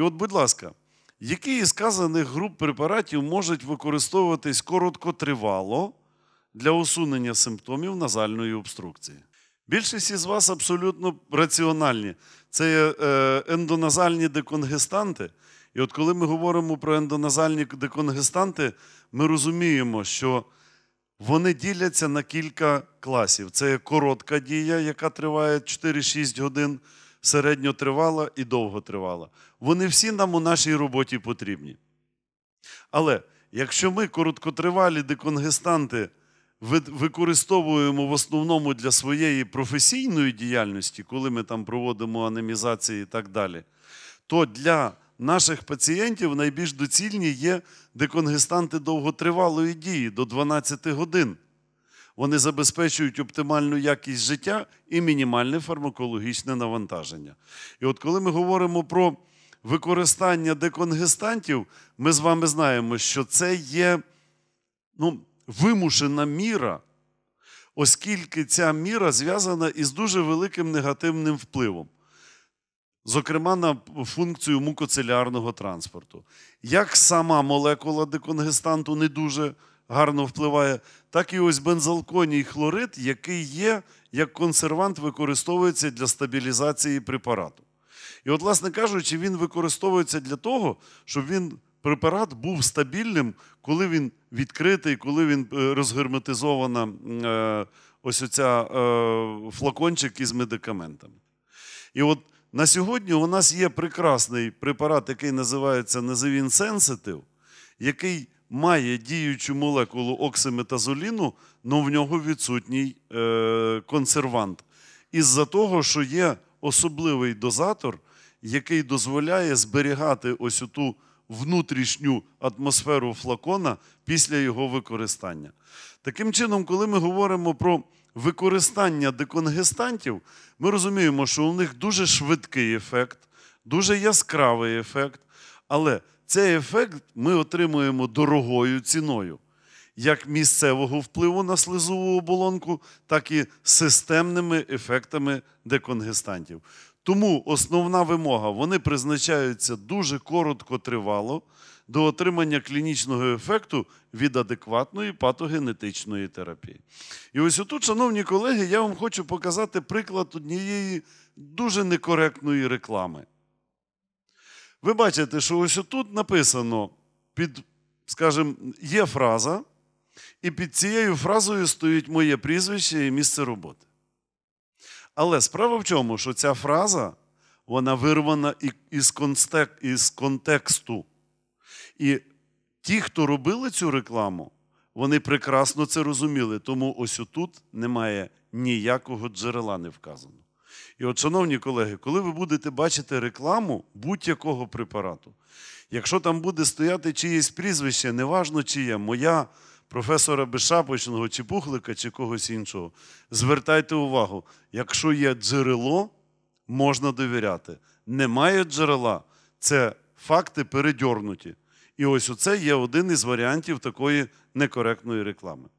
І от, будь ласка, які із сказаних груп препаратів можуть використовуватись короткотривало для усунення симптомів назальної обструкції? Більшість із вас абсолютно раціональні. Це є е, ендоназальні деконгестанти. І от коли ми говоримо про ендоназальні деконгестанти, ми розуміємо, що вони діляться на кілька класів. Це коротка дія, яка триває 4-6 годин середньотривала і довготривала. Вони всі нам у нашій роботі потрібні. Але якщо ми короткотривалі деконгестанти використовуємо в основному для своєї професійної діяльності, коли ми там проводимо анемізації і так далі, то для наших пацієнтів найбільш доцільні є деконгестанти довготривалої дії до 12 годин вони забезпечують оптимальну якість життя і мінімальне фармакологічне навантаження. І от коли ми говоримо про використання деконгестантів, ми з вами знаємо, що це є ну, вимушена міра, оскільки ця міра зв'язана із дуже великим негативним впливом. Зокрема, на функцію мукоцелярного транспорту. Як сама молекула деконгестанту не дуже гарно впливає, так і ось бензалконій хлорид, який є як консервант, використовується для стабілізації препарату. І, от, власне кажучи, він використовується для того, щоб він. Препарат був стабільним, коли він відкритий, коли він е, розгерметизована е, ось оця е, флакончик із медикаментами. І от на сьогодні у нас є прекрасний препарат, який називається Незивін Сенситив, який має діючу молекулу оксиметазоліну, але ну, в нього відсутній е, консервант. Із-за того, що є особливий дозатор, який дозволяє зберігати ось ту внутрішню атмосферу флакона після його використання. Таким чином, коли ми говоримо про використання деконгестантів, ми розуміємо, що у них дуже швидкий ефект, дуже яскравий ефект, але цей ефект ми отримуємо дорогою ціною, як місцевого впливу на слизову оболонку, так і системними ефектами деконгестантів. Тому основна вимога, вони призначаються дуже короткотривало до отримання клінічного ефекту від адекватної патогенетичної терапії. І ось отут, шановні колеги, я вам хочу показати приклад однієї дуже некоректної реклами. Ви бачите, що ось тут написано, під, скажімо, є фраза, і під цією фразою стоїть моє прізвище і місце роботи. Але справа в чому, що ця фраза вона вирвана із контексту. І ті, хто робили цю рекламу, вони прекрасно це розуміли, тому ось тут немає ніякого джерела не вказано. І от, шановні колеги, коли ви будете бачити рекламу будь-якого препарату, якщо там буде стояти чиєсь прізвище, неважно чиє, моя, професора Бешапочного, чи Пухлика, чи когось іншого, звертайте увагу, якщо є джерело, можна довіряти. Немає джерела, це факти передьорнуті. І ось оце є один із варіантів такої некоректної реклами.